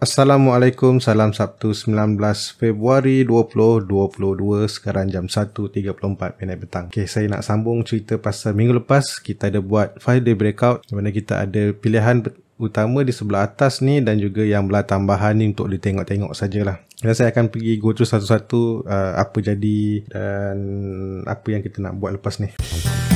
Assalamualaikum, salam Sabtu 19 Februari 2022 sekarang jam 1.34 minit petang. Okay, saya nak sambung cerita pasal minggu lepas kita ada buat 5-day Breakout di mana kita ada pilihan utama di sebelah atas ni dan juga yang belah tambahan ni untuk ditengok-tengok sajalah. Dan saya akan pergi go through satu-satu uh, apa jadi dan apa yang kita nak buat lepas ni. Okay.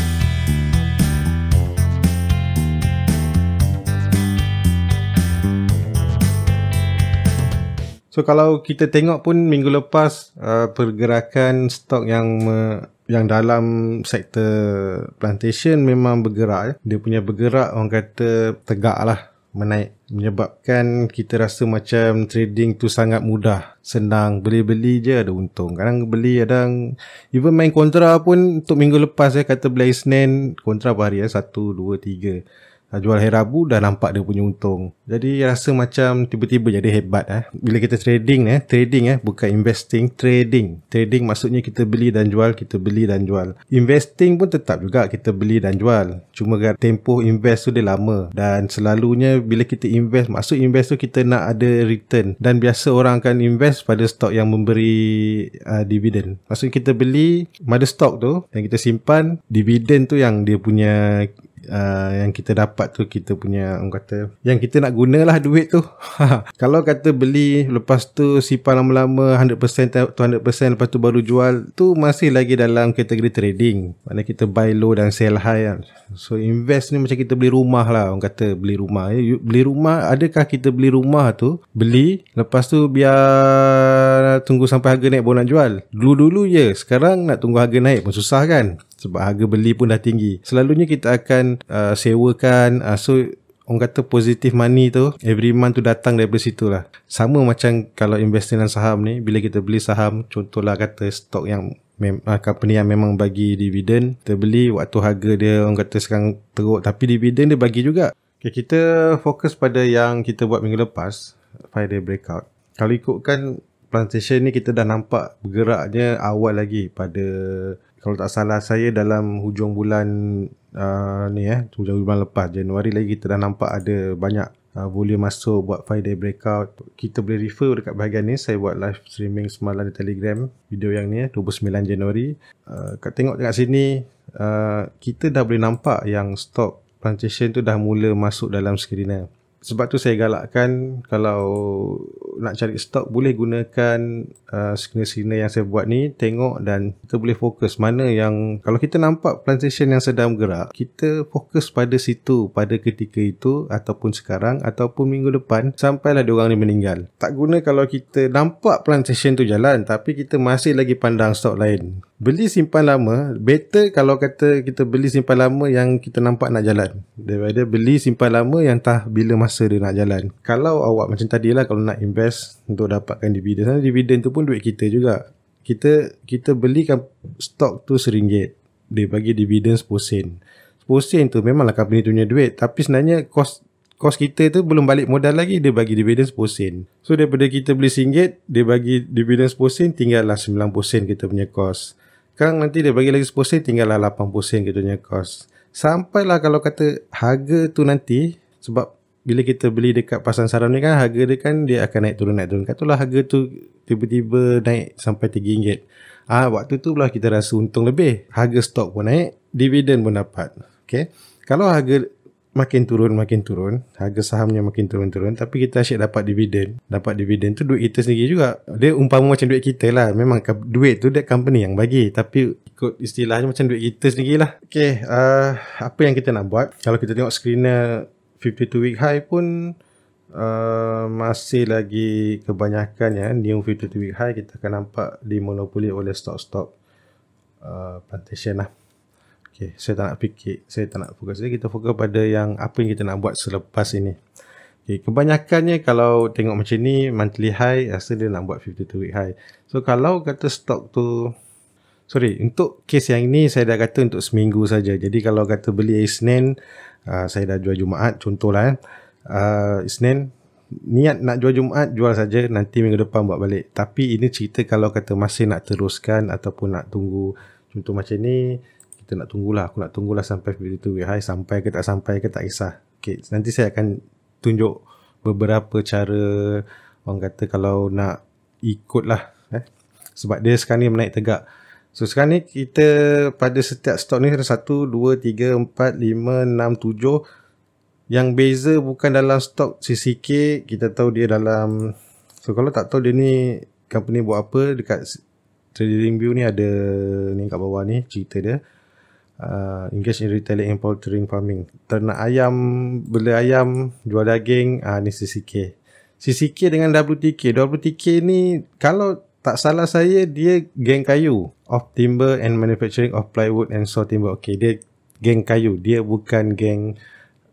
So kalau kita tengok pun minggu lepas uh, pergerakan stok yang uh, yang dalam sektor plantation memang bergerak. Ya. Dia punya bergerak orang kata tegak lah menaik. Menyebabkan kita rasa macam trading tu sangat mudah. Senang beli-beli je ada untung. Kadang beli kadang even main kontra pun untuk minggu lepas ya kata beli Isnin kontra berhari ya. Satu, dua, tiga uh, jual hari Rabu dah nampak dia punya untung. Jadi rasa macam tiba-tiba jadi hebat eh. Bila kita trading eh, trading eh bukan investing, trading. Trading maksudnya kita beli dan jual, kita beli dan jual. Investing pun tetap juga kita beli dan jual. Cuma kan tempoh invest tu dia lama dan selalunya bila kita invest, maksud invest tu kita nak ada return dan biasa orang akan invest pada stok yang memberi uh, ah, dividen. Maksudnya kita beli mother stock tu dan kita simpan dividend tu yang dia punya Uh, yang kita dapat tu kita punya orang kata yang kita nak gunalah duit tu kalau kata beli lepas tu simpan lama-lama 100% 200% lepas tu baru jual tu masih lagi dalam kategori trading mana kita buy low dan sell high kan. so invest ni macam kita beli rumah lah orang kata beli rumah ya, you, beli rumah adakah kita beli rumah tu beli lepas tu biar tunggu sampai harga naik baru nak jual dulu-dulu ya yeah. sekarang nak tunggu harga naik pun susah kan sebab harga beli pun dah tinggi. Selalunya kita akan uh, sewakan uh, so orang kata positive money tu every month tu datang daripada situ lah. Sama macam kalau invest dalam saham ni bila kita beli saham contohlah kata stok yang uh, company yang memang bagi dividen kita beli waktu harga dia orang kata sekarang teruk tapi dividen dia bagi juga. Okay, kita fokus pada yang kita buat minggu lepas Friday breakout. Kalau ikutkan plantation ni kita dah nampak bergeraknya awal lagi pada kalau tak salah saya dalam hujung bulan uh, ni eh hujung bulan lepas Januari lagi kita dah nampak ada banyak uh, volume masuk buat Friday breakout kita boleh refer dekat bahagian ni saya buat live streaming semalam di Telegram video yang ni eh 29 Januari uh, kat uh, tengok dekat sini uh, kita dah boleh nampak yang stock plantation tu dah mula masuk dalam screener sebab tu saya galakkan kalau nak cari stok boleh gunakan uh, screener-screener yang saya buat ni tengok dan kita boleh fokus mana yang kalau kita nampak plantation yang sedang bergerak kita fokus pada situ pada ketika itu ataupun sekarang ataupun minggu depan sampailah diorang ni meninggal tak guna kalau kita nampak plantation tu jalan tapi kita masih lagi pandang stok lain beli simpan lama better kalau kata kita beli simpan lama yang kita nampak nak jalan daripada beli simpan lama yang tah bila masa dia nak jalan kalau awak macam tadi lah kalau nak invest untuk dapatkan dividen sana dividen tu pun duit kita juga kita kita belikan stok tu seringgit dia bagi dividen 10 sen 10 sen tu memanglah company tu punya duit tapi sebenarnya kos kos kita tu belum balik modal lagi dia bagi dividen 10 sen. So daripada kita beli RM1 dia bagi dividen 10 sen tinggal tinggallah 90 sen kita punya kos. Sekarang nanti dia bagi lagi 10 sen tinggallah 80 sen punya kos. Sampailah kalau kata harga tu nanti sebab bila kita beli dekat pasaran saham ni kan harga dia kan dia akan naik turun naik turun. Katulah harga tu tiba-tiba naik sampai RM3. Ah ha, waktu tu pula kita rasa untung lebih. Harga stok pun naik, dividen pun dapat. Okey. Kalau harga makin turun makin turun harga sahamnya makin turun turun tapi kita asyik dapat dividen dapat dividen tu duit kita sendiri juga dia umpama macam duit kita lah memang duit tu dia company yang bagi tapi ikut istilahnya macam duit kita sendiri lah ok uh, apa yang kita nak buat kalau kita tengok screener 52 week high pun uh, masih lagi kebanyakannya new 52 week high kita akan nampak dimonopoli oleh stock-stock uh, plantation lah Okay, saya tak nak fikir, saya tak nak fokus. Jadi kita fokus pada yang apa yang kita nak buat selepas ini. Okay, kebanyakannya kalau tengok macam ni, monthly high, rasa dia nak buat 52 week high. So, kalau kata stock tu, sorry, untuk case yang ini, saya dah kata untuk seminggu saja. Jadi, kalau kata beli Isnin, uh, ah, saya dah jual Jumaat, contohlah. Uh, eh. Isnin, ah, niat nak jual Jumaat, jual saja. Nanti minggu depan buat balik. Tapi, ini cerita kalau kata masih nak teruskan ataupun nak tunggu contoh macam ni, kita nak tunggulah aku nak tunggulah sampai video tu high sampai ke tak sampai ke tak kisah okay, nanti saya akan tunjuk beberapa cara orang kata kalau nak ikut lah eh? sebab dia sekarang ni menaik tegak so sekarang ni kita pada setiap stok ni ada 1, 2, 3, 4, 5, 6, 7 yang beza bukan dalam stok CCK kita tahu dia dalam so kalau tak tahu dia ni company buat apa dekat trading view ni ada ni kat bawah ni cerita dia uh, engage in retailing and poultry farming. Ternak ayam, beli ayam, jual daging, uh, ni CCK. CCK dengan WTK. WTK ni kalau tak salah saya dia geng kayu of timber and manufacturing of plywood and saw timber. Okay, dia geng kayu. Dia bukan geng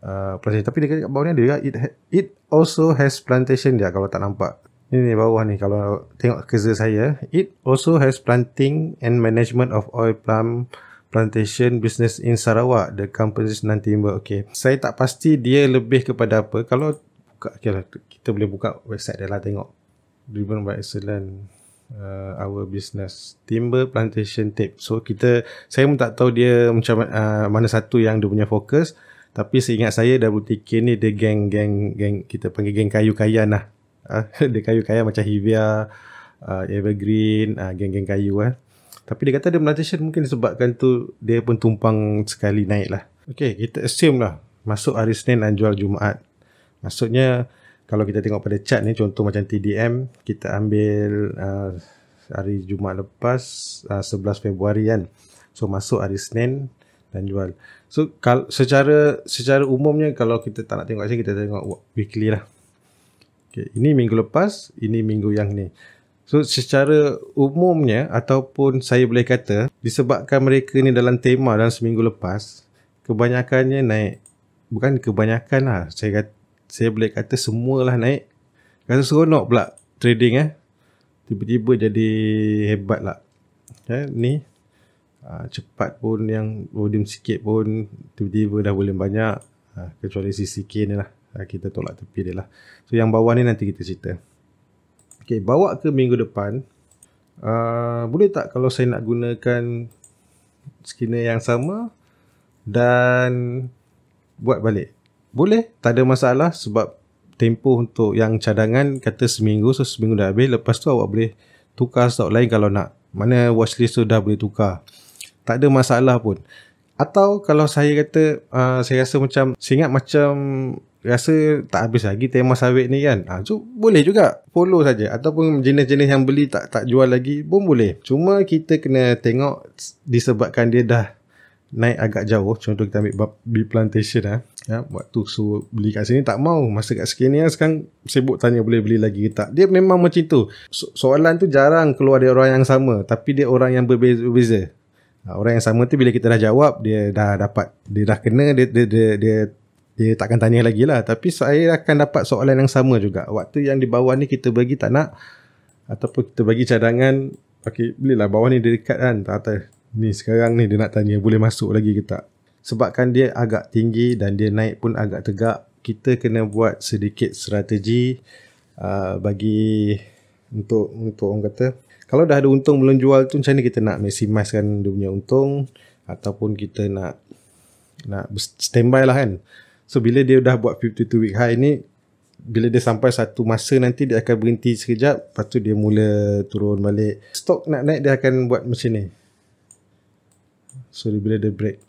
uh, plantation. Tapi dia kat bawah ni ada juga. It, ha, it also has plantation dia kalau tak nampak. Ini ni bawah ni kalau tengok kerja saya. It also has planting and management of oil plum plantation business in Sarawak the company's nanti okay saya tak pasti dia lebih kepada apa kalau buka okay lah, kita boleh buka website dia lah tengok driven by excellence uh, our business timber plantation tape so kita saya pun tak tahu dia macam uh, mana satu yang dia punya fokus tapi seingat saya WTK ni dia geng-geng geng kita panggil geng kayu-kayan lah uh, dia kayu-kayan macam Hivia uh, Evergreen uh, geng-geng kayu lah eh. Tapi dia kata dia meditation mungkin sebabkan tu dia pun tumpang sekali naik lah. Okay, kita assume lah. Masuk hari Senin dan jual Jumaat. Maksudnya, kalau kita tengok pada chart ni, contoh macam TDM, kita ambil uh, hari Jumaat lepas, uh, 11 Februari kan. So, masuk hari Senin dan jual. So, kal- secara secara umumnya, kalau kita tak nak tengok macam kita tengok weekly lah. Okay, ini minggu lepas, ini minggu yang ni. So secara umumnya ataupun saya boleh kata disebabkan mereka ni dalam tema dalam seminggu lepas kebanyakannya naik bukan kebanyakan lah saya kata, saya boleh kata semualah naik rasa seronok pula trading eh tiba-tiba jadi hebat lah eh, ni ah, cepat pun yang volume sikit pun tiba-tiba dah boleh banyak ha, kecuali CCK ni lah ah, kita tolak tepi dia lah so yang bawah ni nanti kita cerita Okay, bawa ke minggu depan. Uh, boleh tak kalau saya nak gunakan skinner yang sama dan buat balik? Boleh, tak ada masalah sebab tempoh untuk yang cadangan kata seminggu, so seminggu dah habis. Lepas tu awak boleh tukar stock lain kalau nak. Mana watchlist tu dah boleh tukar. Tak ada masalah pun. Atau kalau saya kata uh, saya rasa macam saya ingat macam rasa tak habis lagi tema sawit ni kan. Ah ha, so boleh juga follow saja ataupun jenis-jenis yang beli tak tak jual lagi pun boleh. Cuma kita kena tengok disebabkan dia dah naik agak jauh. Contoh kita ambil bee plantation ah. Ha. Ya, waktu so beli kat sini tak mau masa kat sini ya, sekarang sibuk tanya boleh beli lagi tak dia memang macam tu so- soalan tu jarang keluar dari orang yang sama tapi dia orang yang berbeza-beza Ha, orang yang sama tu bila kita dah jawab dia dah dapat dia dah kena dia dia dia dia, dia takkan tanya lagi lah tapi saya akan dapat soalan yang sama juga waktu yang di bawah ni kita bagi tak nak ataupun kita bagi cadangan okay bolehlah bawah ni dia dekat kan tak atas ni sekarang ni dia nak tanya boleh masuk lagi ke tak sebabkan dia agak tinggi dan dia naik pun agak tegak kita kena buat sedikit strategi uh, bagi untuk untuk orang kata kalau dah ada untung belum jual tu macam mana kita nak maximizekan dia punya untung ataupun kita nak nak standby lah kan so bila dia dah buat 52 week high ni bila dia sampai satu masa nanti dia akan berhenti sekejap lepas tu dia mula turun balik stok nak naik dia akan buat macam ni so bila dia break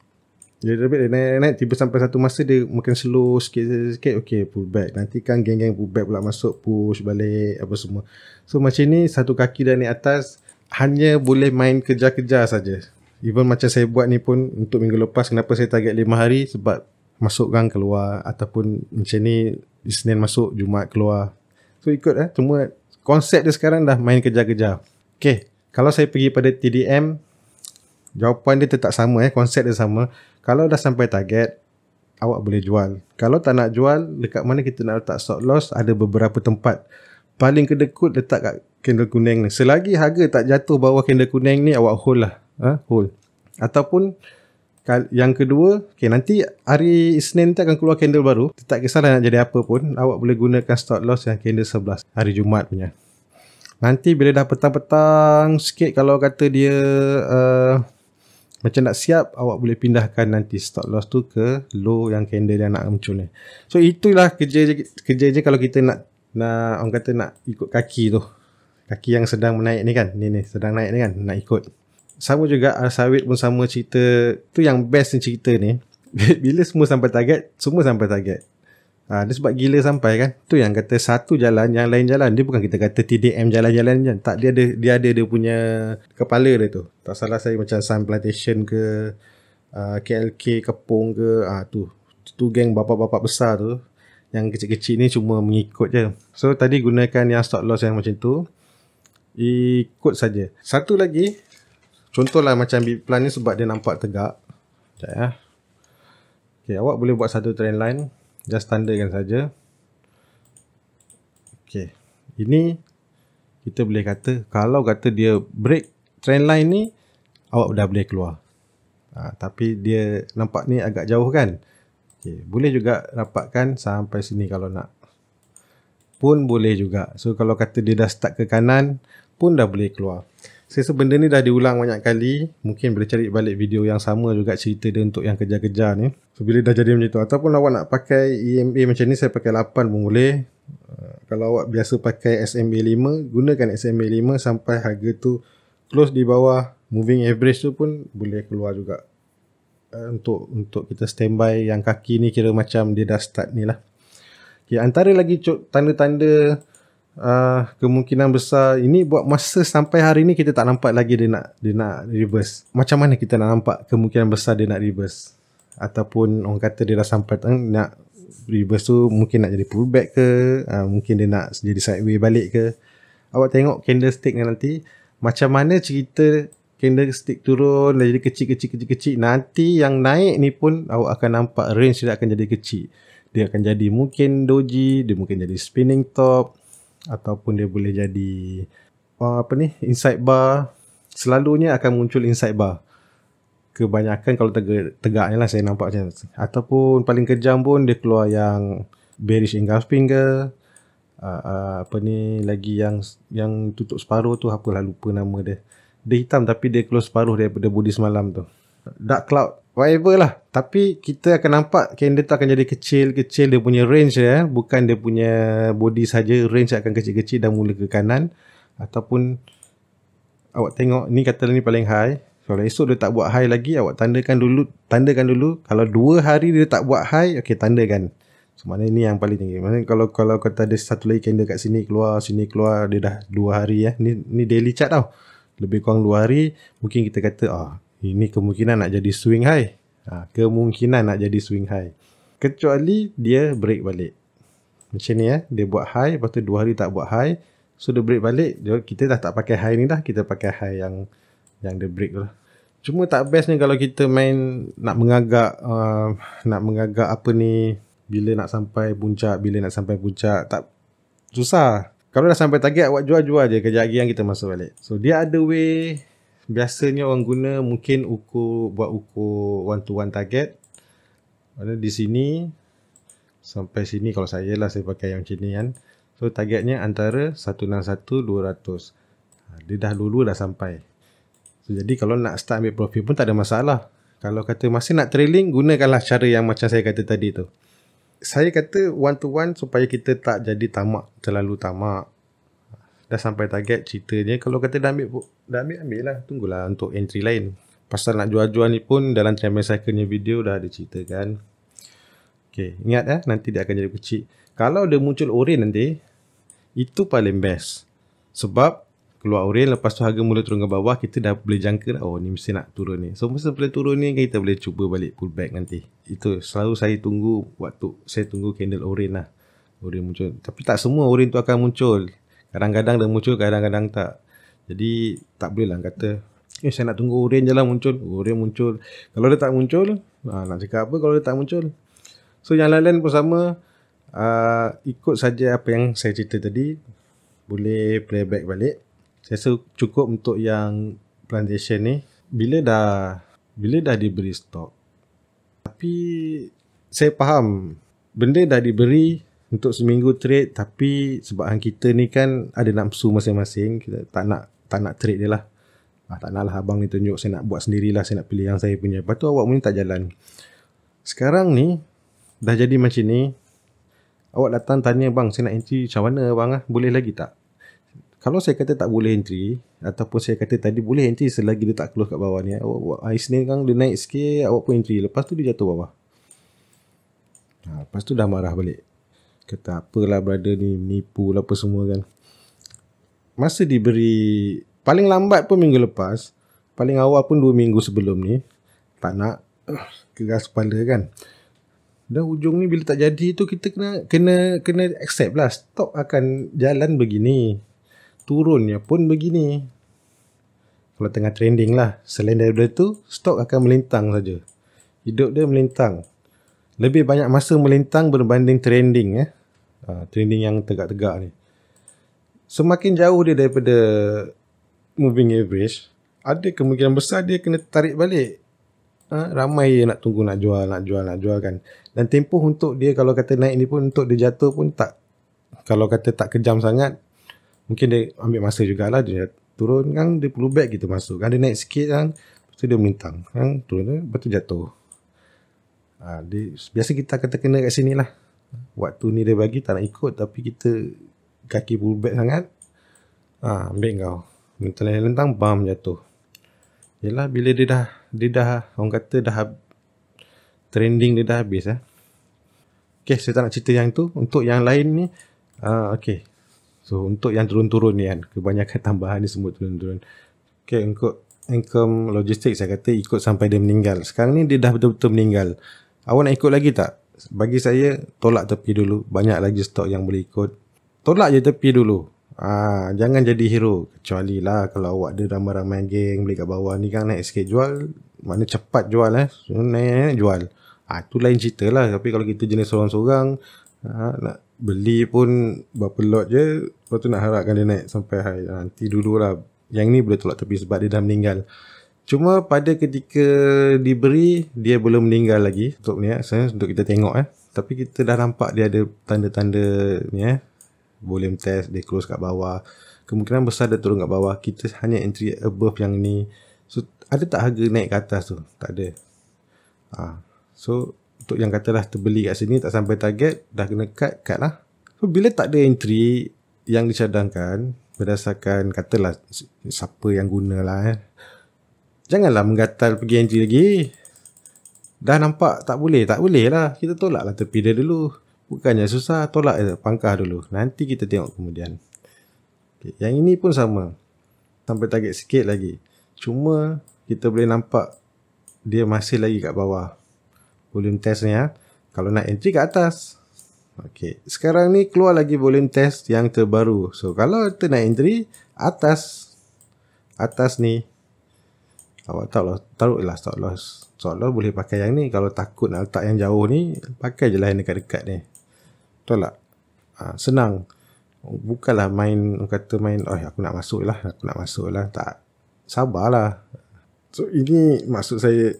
dia lebih dia naik, naik tiba sampai satu masa dia makin slow sikit sikit, sikit. okey pull back. Nanti kan geng-geng pull back pula masuk push balik apa semua. So macam ni satu kaki dah naik atas hanya boleh main kerja-kerja saja. Even macam saya buat ni pun untuk minggu lepas kenapa saya target 5 hari sebab masuk gang keluar ataupun macam ni Isnin masuk Jumaat keluar. So ikut eh cuma konsep dia sekarang dah main kerja-kerja. Okey, kalau saya pergi pada TDM jawapan dia tetap sama eh konsep dia sama kalau dah sampai target awak boleh jual kalau tak nak jual dekat mana kita nak letak stop loss ada beberapa tempat paling kedekut letak kat candle kuning ni selagi harga tak jatuh bawah candle kuning ni awak hold lah ha? hold ataupun yang kedua okay, nanti hari Isnin tak akan keluar candle baru tak kisahlah nak jadi apa pun awak boleh gunakan stop loss yang candle 11 hari Jumaat punya nanti bila dah petang-petang sikit kalau kata dia uh, macam nak siap awak boleh pindahkan nanti stop loss tu ke low yang candle yang nak muncul ni so itulah kerja kerja je kalau kita nak nak orang kata nak ikut kaki tu kaki yang sedang menaik ni kan ni ni sedang naik ni kan nak ikut sama juga al Arsawit pun sama cerita tu yang best ni cerita ni bila semua sampai target semua sampai target Ha, dia sebab gila sampai kan. Tu yang kata satu jalan, yang lain jalan. Dia bukan kita kata TDM jalan-jalan je. Tak, dia ada, dia ada dia punya kepala dia tu. Tak salah saya macam Sun Plantation ke, uh, ah, KLK Kepung ke, ah ha, tu. Tu geng bapa-bapa besar tu. Yang kecil-kecil ni cuma mengikut je. So, tadi gunakan yang stop loss yang macam tu. Ikut saja. Satu lagi, contohlah macam big plan ni sebab dia nampak tegak. Sekejap ya. Okay, awak boleh buat satu trend line just kan saja. Okey. Ini kita boleh kata kalau kata dia break trend line ni awak dah boleh keluar. Ha, tapi dia nampak ni agak jauh kan. Okey, boleh juga rapatkan sampai sini kalau nak. Pun boleh juga. So kalau kata dia dah start ke kanan pun dah boleh keluar. Saya rasa benda ni dah diulang banyak kali. Mungkin boleh cari balik video yang sama juga cerita dia untuk yang kejar-kejar ni. So, bila dah jadi macam tu. Ataupun awak nak pakai EMA macam ni, saya pakai 8 pun boleh. Uh, kalau awak biasa pakai SMA 5, gunakan SMA 5 sampai harga tu close di bawah moving average tu pun boleh keluar juga. Uh, untuk untuk kita standby yang kaki ni kira macam dia dah start ni lah. Okay, antara lagi tanda-tanda uh, kemungkinan besar ini buat masa sampai hari ini kita tak nampak lagi dia nak dia nak reverse. Macam mana kita nak nampak kemungkinan besar dia nak reverse ataupun orang kata dia dah sampai eh, nak reverse tu mungkin nak jadi pullback ke, uh, mungkin dia nak jadi sideways balik ke. Awak tengok candlestick ni nanti macam mana cerita candlestick turun dah jadi kecil-kecil-kecil-kecil nanti yang naik ni pun awak akan nampak range dia akan jadi kecil dia akan jadi mungkin doji dia mungkin jadi spinning top ataupun dia boleh jadi apa ni insight bar selalunya akan muncul insight bar kebanyakan kalau tegak, tegaknya lah saya nampak macam ataupun paling kejam pun dia keluar yang bearish engulfing ke uh, ah, uh, ah, apa ni lagi yang yang tutup separuh tu apa lah lupa nama dia dia hitam tapi dia keluar separuh daripada body semalam tu dark cloud whatever lah tapi kita akan nampak candle tu akan jadi kecil-kecil dia punya range ya eh? bukan dia punya body saja range akan kecil-kecil dan mula ke kanan ataupun awak tengok ni kata ni paling high kalau esok dia tak buat high lagi awak tandakan dulu tandakan dulu kalau 2 hari dia tak buat high okay tandakan so maknanya ni yang paling tinggi Maksudnya kalau kalau kata ada satu lagi candle kat sini keluar sini keluar dia dah 2 hari ya eh? ni ni daily chart tau lebih kurang 2 hari mungkin kita kata ah ini kemungkinan nak jadi swing high. Ha, kemungkinan nak jadi swing high. Kecuali dia break balik. Macam ni eh. Dia buat high. Lepas tu dua hari tak buat high. So dia break balik. Dia, kita dah tak pakai high ni dah. Kita pakai high yang yang dia break lah. Cuma tak best ni kalau kita main nak mengagak. Uh, nak mengagak apa ni. Bila nak sampai puncak. Bila nak sampai puncak. Tak susah. Kalau dah sampai target, awak jual-jual je. Kejap lagi yang kita masuk balik. So, dia ada way biasanya orang guna mungkin ukur buat ukur one to one target ada di sini sampai sini kalau saya lah saya pakai yang sini kan so targetnya antara 161 200 ha, dia dah lulu dah sampai so, jadi kalau nak start ambil profit pun tak ada masalah kalau kata masih nak trailing gunakanlah cara yang macam saya kata tadi tu saya kata one to one supaya kita tak jadi tamak terlalu tamak dah sampai target ceritanya kalau kata dah ambil dah ambil ambil lah tunggulah untuk entry lain pasal nak jual-jual ni pun dalam trend cycle ni video dah ada cerita kan Okay, ingat eh, nanti dia akan jadi kecil. Kalau dia muncul orange nanti, itu paling best. Sebab keluar orange, lepas tu harga mula turun ke bawah, kita dah boleh jangka lah, oh ni mesti nak turun ni. So, masa boleh turun ni, kita boleh cuba balik pullback nanti. Itu selalu saya tunggu waktu saya tunggu candle orange lah. Orange muncul. Tapi tak semua orange tu akan muncul. Kadang-kadang dia muncul, kadang-kadang tak. Jadi tak boleh lah kata, eh saya nak tunggu urin je lah muncul. Urin muncul. Kalau dia tak muncul, ah, nak cakap apa kalau dia tak muncul. So yang lain-lain pun sama, uh, ikut saja apa yang saya cerita tadi. Boleh playback balik. Saya rasa cukup untuk yang plantation ni. Bila dah bila dah diberi stok. Tapi saya faham, benda dah diberi, untuk seminggu trade tapi sebab hang kita ni kan ada nafsu masing-masing kita tak nak tak nak trade dia lah ah, tak nak lah abang ni tunjuk saya nak buat sendirilah saya nak pilih yang saya punya lepas tu awak punya tak jalan sekarang ni dah jadi macam ni awak datang tanya bang saya nak entry macam mana bang ah? boleh lagi tak kalau saya kata tak boleh entry ataupun saya kata tadi boleh entry selagi dia tak close kat bawah ni eh, awak buat ice ni kan dia naik sikit awak pun entry lepas tu dia jatuh bawah ha, lepas tu dah marah balik Kata apalah brother ni nipu lah apa semua kan. Masa diberi paling lambat pun minggu lepas. Paling awal pun 2 minggu sebelum ni. Tak nak keras kepala kan. Dah ujung ni bila tak jadi tu kita kena kena kena accept lah. Stop akan jalan begini. Turunnya pun begini. Kalau tengah trending lah. Selain daripada tu, stok akan melintang saja. Hidup dia melintang lebih banyak masa melintang berbanding trending eh. Uh, trending yang tegak-tegak ni. Semakin jauh dia daripada moving average, ada kemungkinan besar dia kena tarik balik. Ha, ramai yang nak tunggu nak jual, nak jual, nak jual kan. Dan tempoh untuk dia kalau kata naik ni pun untuk dia jatuh pun tak. Kalau kata tak kejam sangat, mungkin dia ambil masa jugalah dia turun kan dia pullback gitu masuk. Kan dia naik sikit kan, lepas tu dia melintang. Kan turun kan, lepas tu jatuh. Ha, dia, biasa kita akan terkena kat sini lah. Waktu ni dia bagi tak nak ikut tapi kita kaki bulbek sangat. Ha, ambil kau. Mental yang lentang, bam jatuh. Yelah bila dia dah, dia dah orang kata dah trending dia dah habis eh. Okay, saya tak nak cerita yang tu. Untuk yang lain ni, uh, ha, okay. So, untuk yang turun-turun ni kan. Kebanyakan tambahan ni semua turun-turun. Okay, untuk income logistik saya kata ikut sampai dia meninggal. Sekarang ni dia dah betul-betul meninggal. Awak nak ikut lagi tak? Bagi saya, tolak tepi dulu. Banyak lagi stok yang boleh ikut. Tolak je tepi dulu. Ah, jangan jadi hero. Kecuali lah kalau awak ada ramai-ramai geng beli kat bawah ni kan naik sikit jual. Mana cepat jual eh. naik, naik, jual. Ah, tu lain cerita lah. Tapi kalau kita jenis seorang-seorang, ah, nak beli pun berapa lot je. Lepas tu nak harapkan dia naik sampai high. Ah, nanti dululah. Yang ni boleh tolak tepi sebab dia dah meninggal. Cuma pada ketika diberi, dia belum meninggal lagi. Untuk ni, eh. untuk kita tengok. Eh. Tapi kita dah nampak dia ada tanda-tanda ni. Eh. Volume test, dia close kat bawah. Kemungkinan besar dia turun kat bawah. Kita hanya entry above yang ni. So, ada tak harga naik ke atas tu? Tak ada. Ha. So, untuk yang katalah terbeli kat sini, tak sampai target, dah kena cut, cut lah. So, bila tak ada entry yang dicadangkan, berdasarkan katalah siapa yang gunalah eh, janganlah menggatal pergi entry lagi. Dah nampak tak boleh, tak boleh lah. Kita tolaklah tepi dia dulu. Bukannya susah, tolak je pangkah dulu. Nanti kita tengok kemudian. Okay. Yang ini pun sama. Sampai target sikit lagi. Cuma kita boleh nampak dia masih lagi kat bawah. Volume test ni ya. Kalau nak entry kat atas. Okay. Sekarang ni keluar lagi volume test yang terbaru. So kalau kita nak entry, atas. Atas ni. Awak tahu lah, taruh lah stop loss. Stop loss boleh pakai yang ni. Kalau takut nak letak yang jauh ni, pakai je lah yang dekat-dekat ni. Betul tak? Ha, senang. Bukanlah main, kata main, oh, aku nak masuk lah, aku nak masuk lah. Tak. Sabarlah. So, ini maksud saya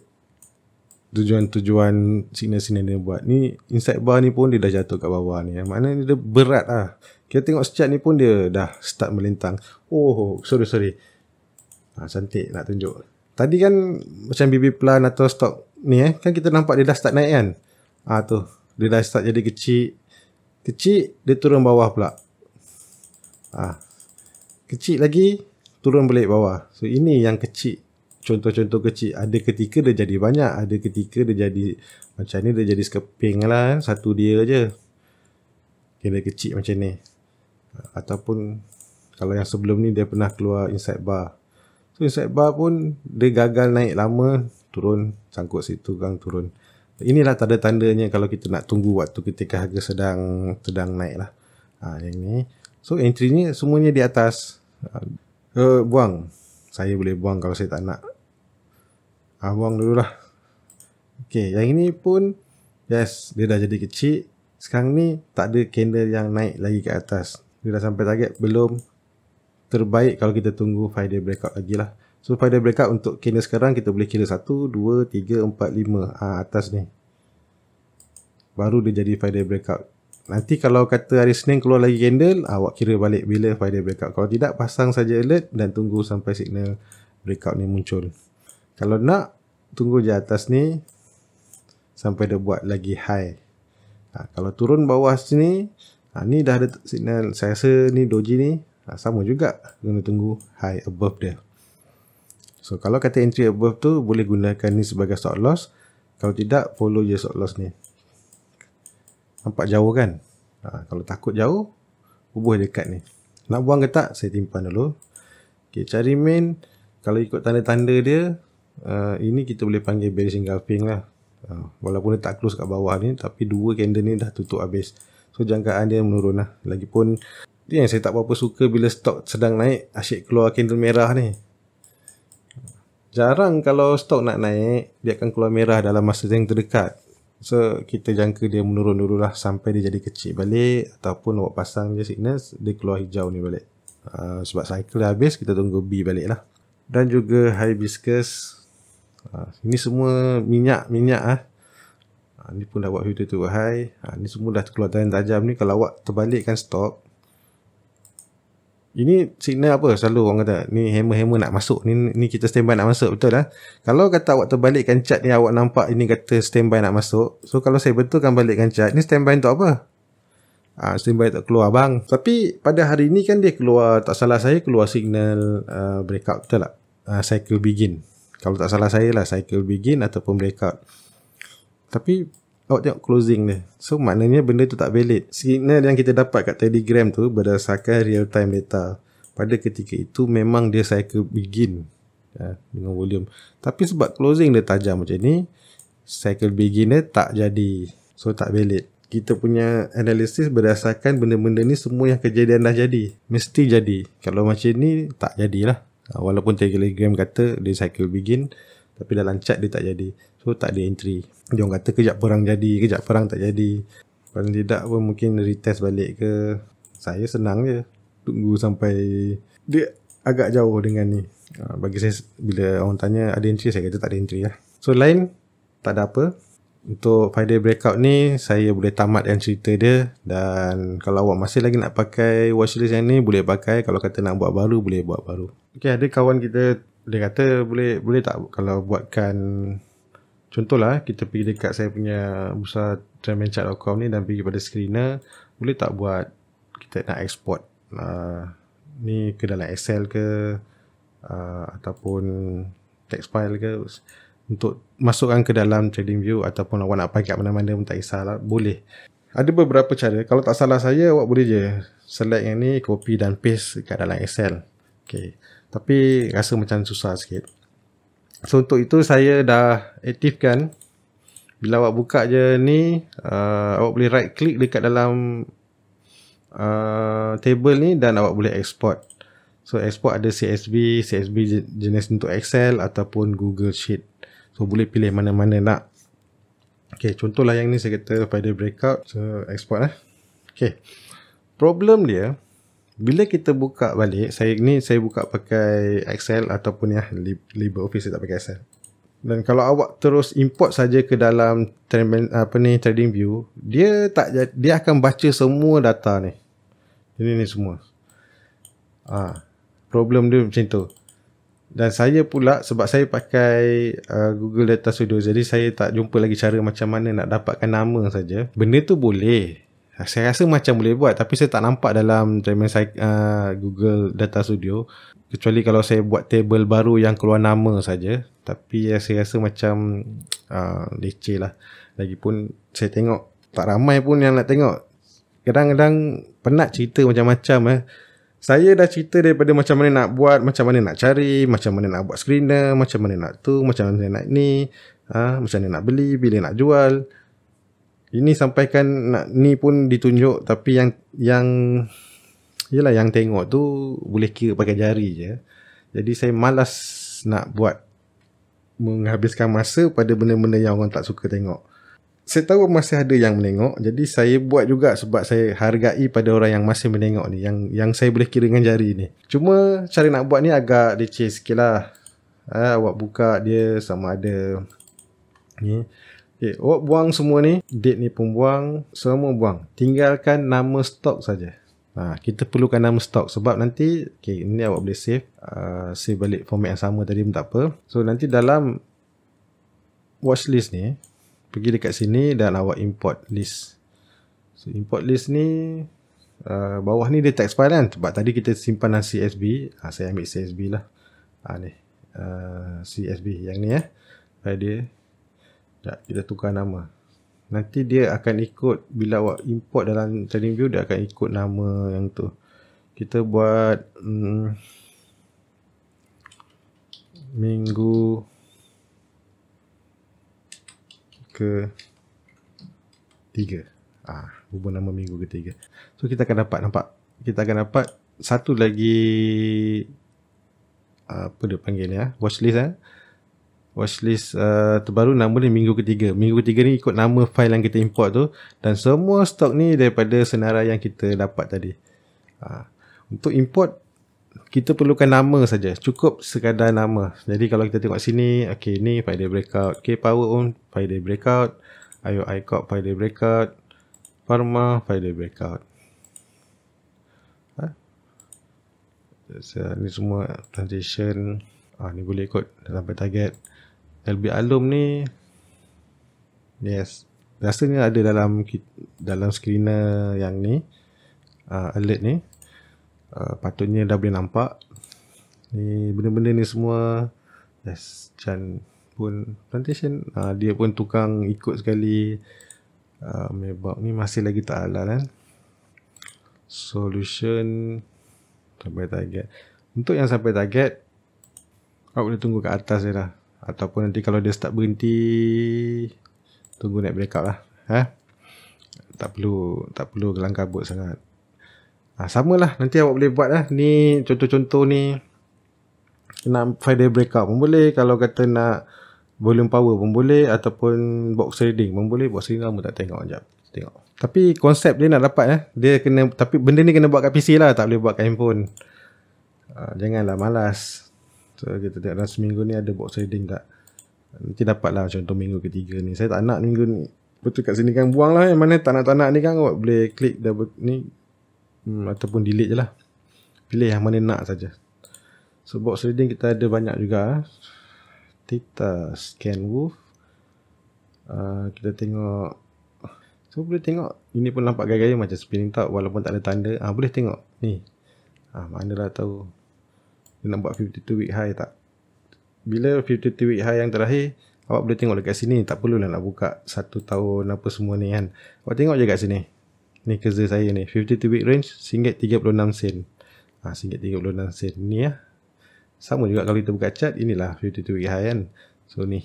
tujuan-tujuan signal-signal dia buat. Ni, inside bar ni pun dia dah jatuh kat bawah ni. Maknanya dia berat lah. Kita tengok secat ni pun dia dah start melintang. Oh, sorry, sorry. Ha, cantik nak tunjuk. Tadi kan macam BB plan atau stok ni eh, kan kita nampak dia dah start naik kan. Ah tu, dia dah start jadi kecil. Kecil, dia turun bawah pula. Ah. Kecil lagi, turun balik bawah. So ini yang kecil. Contoh-contoh kecil. Ada ketika dia jadi banyak. Ada ketika dia jadi macam ni dia jadi sekeping lah. Kan. Satu dia je. Kena kecil macam ni. Ah, ataupun kalau yang sebelum ni dia pernah keluar inside bar. So set bar pun dia gagal naik lama, turun, sangkut situ, gang turun. Inilah tanda tandanya kalau kita nak tunggu waktu ketika harga sedang sedang naik lah. Ha, yang ni. So entry ni semuanya di atas. Uh, buang. Saya boleh buang kalau saya tak nak. Ha, buang dulu lah. Okay, yang ini pun yes, dia dah jadi kecil. Sekarang ni tak ada candle yang naik lagi ke atas. Dia dah sampai target belum? terbaik kalau kita tunggu 5 day breakout lagi lah. So 5 day breakout untuk candle sekarang kita boleh kira 1, 2, 3, 4, 5 ha, atas ni. Baru dia jadi 5 day breakout. Nanti kalau kata hari Senin keluar lagi candle, awak kira balik bila 5 day breakout. Kalau tidak, pasang saja alert dan tunggu sampai signal breakout ni muncul. Kalau nak, tunggu je atas ni sampai dia buat lagi high. Ha, kalau turun bawah sini, ha, ni dah ada signal. Saya rasa ni doji ni, Ah, sama juga kena tunggu high above dia so kalau kata entry above tu boleh gunakan ni sebagai stop loss kalau tidak follow je stop loss ni nampak jauh kan ha, kalau takut jauh hubuh dekat ni nak buang ke tak saya timpan dulu ok cari main kalau ikut tanda-tanda dia uh, ini kita boleh panggil bearish engulfing lah uh, walaupun dia tak close kat bawah ni tapi dua candle ni dah tutup habis so jangkaan dia menurun lah lagipun dia yang saya tak berapa suka bila stok sedang naik, asyik keluar candle merah ni. Jarang kalau stok nak naik, dia akan keluar merah dalam masa yang terdekat. So, kita jangka dia menurun dulu lah sampai dia jadi kecil balik ataupun awak pasang je signals, dia keluar hijau ni balik. Uh, sebab cycle dah habis, kita tunggu B balik lah. Dan juga hibiscus. Uh, ini semua minyak-minyak lah. Uh, ah, ni pun dah buat filter tu high. Uh, ni semua dah keluar tajam ni. Kalau awak terbalikkan stok, ini signal apa selalu orang kata ni hammer-hammer nak masuk ni, ni kita standby nak masuk betul lah kalau kata awak terbalikkan cat ni awak nampak ini kata standby nak masuk so kalau saya betulkan balikkan cat ni standby untuk apa Ah ha, standby tak keluar bang tapi pada hari ni kan dia keluar tak salah saya keluar signal uh, breakout betul tak uh, cycle begin kalau tak salah saya lah cycle begin ataupun breakout tapi Awak tengok closing dia. So maknanya benda tu tak valid. Signal yang kita dapat kat telegram tu berdasarkan real time data. Pada ketika itu memang dia cycle begin ya, dengan volume. Tapi sebab closing dia tajam macam ni, cycle begin dia tak jadi. So tak valid. Kita punya analisis berdasarkan benda-benda ni semua yang kejadian dah jadi. Mesti jadi. Kalau macam ni, tak jadilah. Ha, walaupun telegram kata dia cycle begin, tapi dalam chat dia tak jadi so tak ada entry dia orang kata kejap perang jadi kejap perang tak jadi kalau tidak pun mungkin retest balik ke saya senang je tunggu sampai dia agak jauh dengan ni ah, bagi saya bila orang tanya ada entry saya kata tak ada entry lah so lain tak ada apa untuk Friday Breakout ni saya boleh tamat yang cerita dia dan kalau awak masih lagi nak pakai watchlist yang ni boleh pakai kalau kata nak buat baru boleh buat baru Okay, ada kawan kita dia kata boleh boleh tak kalau buatkan contohlah eh, kita pergi dekat saya punya busa trendmanchat.com ni dan pergi pada screener boleh tak buat kita nak export uh, ni ke dalam excel ke uh, ataupun text file ke untuk masukkan ke dalam trading view ataupun awak nak pakai mana-mana pun tak kisahlah boleh ada beberapa cara kalau tak salah saya awak boleh je select yang ni copy dan paste kat dalam excel okey tapi rasa macam susah sikit so untuk itu saya dah aktifkan bila awak buka je ni uh, awak boleh right click dekat dalam uh, table ni dan awak boleh export so export ada CSV, CSV jenis untuk Excel ataupun Google Sheet so boleh pilih mana-mana nak ok contohlah yang ni saya kata pada breakout so export lah ok problem dia bila kita buka balik saya ni saya buka pakai Excel ataupun ya LibreOffice tak pakai Excel dan kalau awak terus import saja ke dalam trend, apa ni trading view dia tak dia akan baca semua data ni ini ni semua ha, problem dia macam tu dan saya pula sebab saya pakai uh, Google Data Studio jadi saya tak jumpa lagi cara macam mana nak dapatkan nama saja benda tu boleh saya rasa macam boleh buat tapi saya tak nampak dalam Dreamer uh, Google Data Studio kecuali kalau saya buat table baru yang keluar nama saja tapi uh, saya rasa macam uh, leceh lah lagipun saya tengok tak ramai pun yang nak tengok kadang-kadang penat cerita macam-macam eh saya dah cerita daripada macam mana nak buat, macam mana nak cari, macam mana nak buat screener, macam mana nak tu, macam mana nak ni, ha, macam mana nak beli, bila nak jual ini sampaikan nak ni pun ditunjuk tapi yang yang yalah yang tengok tu boleh kira pakai jari je. Jadi saya malas nak buat menghabiskan masa pada benda-benda yang orang tak suka tengok. Saya tahu masih ada yang menengok, jadi saya buat juga sebab saya hargai pada orang yang masih menengok ni, yang yang saya boleh kira dengan jari ni. Cuma cara nak buat ni agak leceh sikit lah. Ha, awak buka dia sama ada ni. Yeah. Okay, awak buang semua ni. Date ni pun buang. Semua buang. Tinggalkan nama stok saja. Ha, kita perlukan nama stok sebab nanti okay, ini awak boleh save. Uh, save balik format yang sama tadi pun tak apa. So, nanti dalam watch list ni, pergi dekat sini dan awak import list. So, import list ni Uh, bawah ni dia text file kan sebab tadi kita simpan dalam CSV ha, saya ambil CSV lah ha, ni uh, CSV yang ni eh file dia tak, kita tukar nama. Nanti dia akan ikut bila awak import dalam trading view dia akan ikut nama yang tu. Kita buat hmm, minggu ke tiga. Ah, hubung nama minggu ke tiga. So kita akan dapat nampak kita akan dapat satu lagi apa dia panggil ni ya? Watchlist eh watchlist uh, terbaru nama ni minggu ketiga. Minggu ketiga ni ikut nama file yang kita import tu dan semua stok ni daripada senarai yang kita dapat tadi. Ha. Untuk import kita perlukan nama saja. Cukup sekadar nama. Jadi kalau kita tengok sini, okay ni file day breakout, K power on file day breakout, IO iCorp file day breakout, pharma file day breakout. Ha? So, ni semua transition Ah ni boleh ikut sampai target. LB Alum ni yes rasanya ada dalam dalam screener yang ni uh, alert ni uh, patutnya dah boleh nampak ni benda-benda ni semua yes Chan pun plantation uh, dia pun tukang ikut sekali uh, mebab ni masih lagi tak halal kan solution sampai target untuk yang sampai target awak boleh tunggu kat atas je lah ataupun nanti kalau dia start berhenti tunggu naik breakout lah ha? tak perlu tak perlu gelang kabut sangat ha, ah, sama lah nanti awak boleh buat lah ni contoh-contoh ni nak Friday breakout pun boleh kalau kata nak volume power pun boleh ataupun box trading, pun boleh box trading lama tak tengok sekejap tengok tapi konsep dia nak dapat eh dia kena tapi benda ni kena buat kat PC lah tak boleh buat kat handphone ha, janganlah malas kita tengok dalam seminggu ni ada box trading tak nanti dapat lah contoh minggu ketiga ni saya tak nak minggu ni betul kat sini kan buang lah yang mana tak nak-tak nak ni kan awak boleh klik double ni hmm, ataupun delete je lah pilih yang mana nak saja. so box trading kita ada banyak juga Tita scan wolf uh, kita tengok so boleh tengok ini pun nampak gaya-gaya macam spinning top walaupun tak ada tanda ah uh, boleh tengok ni ah uh, manalah tahu dia nak buat 52 week high tak bila 52 week high yang terakhir awak boleh tengok dekat sini tak perlulah nak buka satu tahun apa semua ni kan awak tengok je kat sini ni kerja saya ni 52 week range singgit 36 sen ha, singgit 36 sen ni ya sama juga kalau kita buka chart inilah 52 week high kan so ni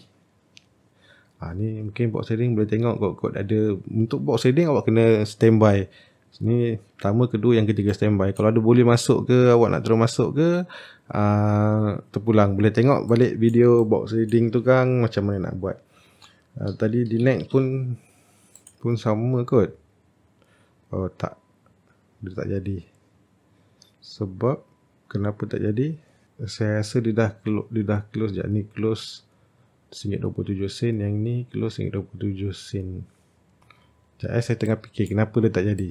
ha, ni mungkin box trading boleh tengok kot, kot ada untuk box trading awak kena standby ini pertama, kedua, yang ketiga standby. Kalau ada boleh masuk ke, awak nak terus masuk ke, uh, terpulang. Boleh tengok balik video box reading tu kan macam mana nak buat. Uh, tadi di neck pun pun sama kot. Oh tak. Dia tak jadi. Sebab kenapa tak jadi? Saya rasa dia dah, dia dah close. Sekejap ni close RM27 sen. Yang ni close RM27 sen. Sekejap eh, saya tengah fikir kenapa dia tak jadi.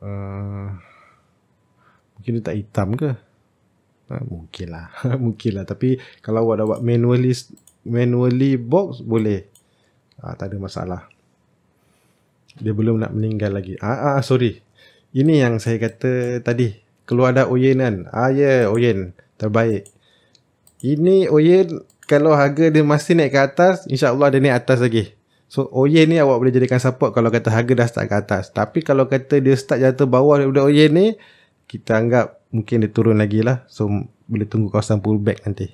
Eh, mungkin dia tak hitam ke? Ha, mungkin lah. mungkin lah. Tapi kalau awak dah buat manually, manually box, boleh. Ha, tak ada masalah. Dia belum nak meninggal lagi. Ah, ah, ah sorry. Ini yang saya kata tadi. Keluar ada Oyen kan? Ah, ya. Yeah, Oyen. Terbaik. Ini Oyen kalau harga dia masih naik ke atas, insyaAllah dia naik atas lagi. So oyen ni awak boleh jadikan support kalau kata harga dah start ke atas. Tapi kalau kata dia start jatuh bawah daripada oyen ni, kita anggap mungkin dia turun lagi lah. So boleh tunggu kawasan pullback nanti.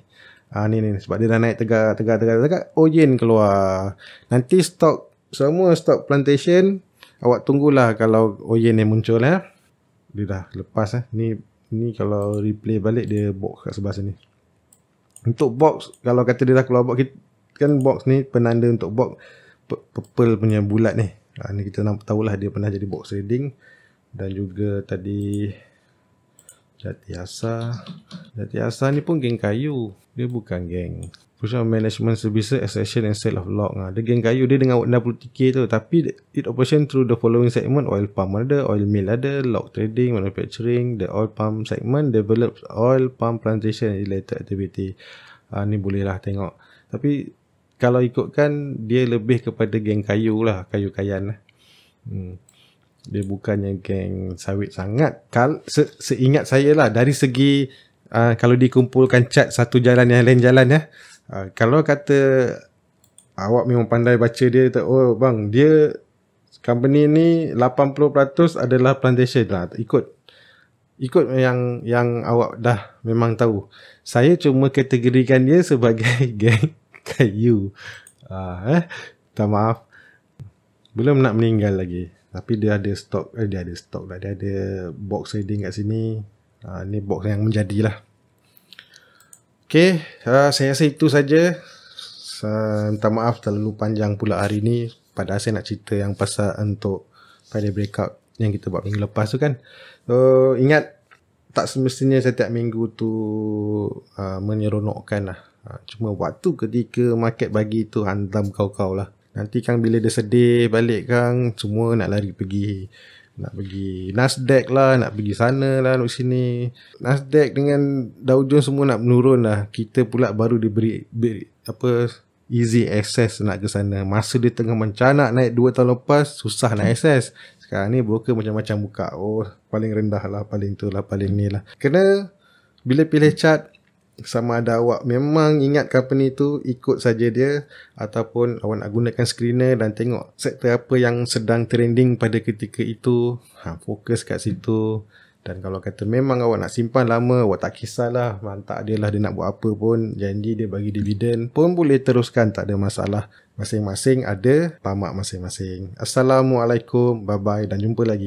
Ah ha, ni ni sebab dia dah naik tegak tegak tegak tegak oyen keluar. Nanti stok semua stok plantation awak tunggulah kalau oyen ni muncul eh. Dia dah lepas eh. Ni ni kalau replay balik dia box kat sebelah sini. Untuk box kalau kata dia dah keluar box kan box ni penanda untuk box purple punya bulat ni. Ha, ni kita nak tahulah dia pernah jadi box reading dan juga tadi Jati Asa. Jati Asa ni pun geng kayu. Dia bukan geng. Pusat Management Services Extraction and Sale of lock. Ha, dia geng kayu dia dengan 60k tu. Tapi it operation through the following segment. Oil pump ada, oil mill ada, lock trading, manufacturing, the oil pump segment, develops oil pump plantation related activity. Ha, ni bolehlah tengok. Tapi kalau ikutkan dia lebih kepada geng kayu lah kayu kayan lah hmm. dia bukannya geng sawit sangat Kal se- seingat saya lah dari segi uh, kalau dikumpulkan cat satu jalan yang lain jalan ya uh, kalau kata awak memang pandai baca dia kata, oh bang dia company ni 80% adalah plantation lah ikut ikut yang yang awak dah memang tahu saya cuma kategorikan dia sebagai geng kat you. Ah, eh, tak maaf. Belum nak meninggal lagi. Tapi dia ada stok. Eh, dia ada stok lah. Dia ada box reading kat sini. Uh, ni box yang menjadilah. Okay. Uh, ah, saya rasa itu saja. Uh, maaf terlalu panjang pula hari ni. Padahal saya nak cerita yang pasal untuk Friday Breakout yang kita buat minggu lepas tu kan. So, ingat tak semestinya setiap minggu tu uh, menyeronokkan lah. Ha, cuma waktu ketika market bagi tu hantam kau-kau lah. Nanti kang bila dia sedih balik kang, semua nak lari pergi nak pergi Nasdaq lah, nak pergi sana lah, nak sini. Nasdaq dengan Dow Jones semua nak menurun lah. Kita pula baru diberi beri, apa easy access nak ke sana. Masa dia tengah mencana naik 2 tahun lepas, susah nak access. Sekarang ni broker macam-macam buka. Oh, paling rendah lah, paling tu lah, paling ni lah. Kena bila pilih chart, sama ada awak memang ingat company tu ikut saja dia ataupun awak nak gunakan screener dan tengok sektor apa yang sedang trending pada ketika itu ha, fokus kat situ dan kalau kata memang awak nak simpan lama awak tak kisahlah mantak dia lah dia nak buat apa pun janji dia bagi dividen pun boleh teruskan tak ada masalah masing-masing ada tamak masing-masing Assalamualaikum bye-bye dan jumpa lagi